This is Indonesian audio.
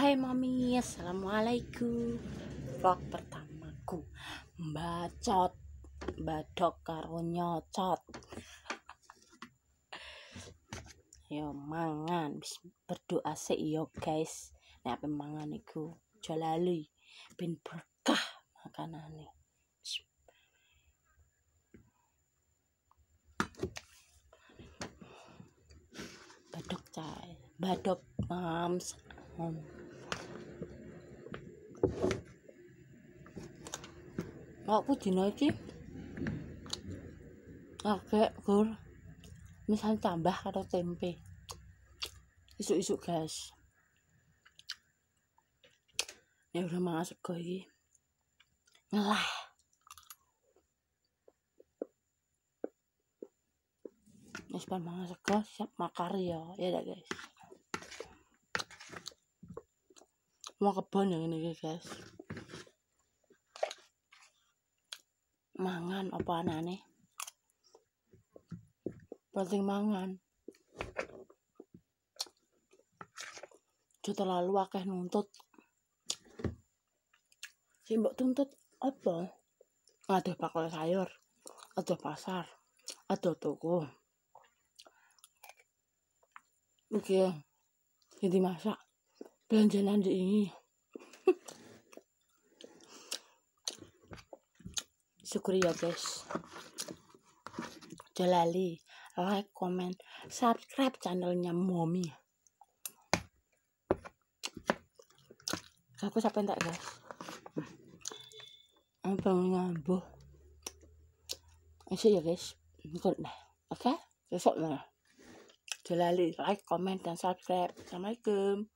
Hai mami, assalamualaikum. Vlog pertamaku bacot, badok karo nyocot. Yo mangan, berdoa sih yo guys. Nih apa mangan iku jalali bin berkah makanan nih. Badok cai, badok mams. Hmm. Kok pujina iki? Agak gur. Misal tambah karo tempe. Isuk-isuk, guys. Ya udah masuk kok iki. Ngelah. Wis mangasuk sego siap makar ya, ya dah guys. mau kebon yang ini guys mangan apa anak nih penting mangan juta lalu akeh nuntut sing mbok tuntut apa aduh pakai sayur aduh pasar aduh toko oke jadi masak belanjaan di ini syukur ya guys jalali like comment subscribe channelnya mommy aku yang tak guys apa nyambuh isi ya guys ikut deh nah. oke besok lah jalali like comment dan subscribe assalamualaikum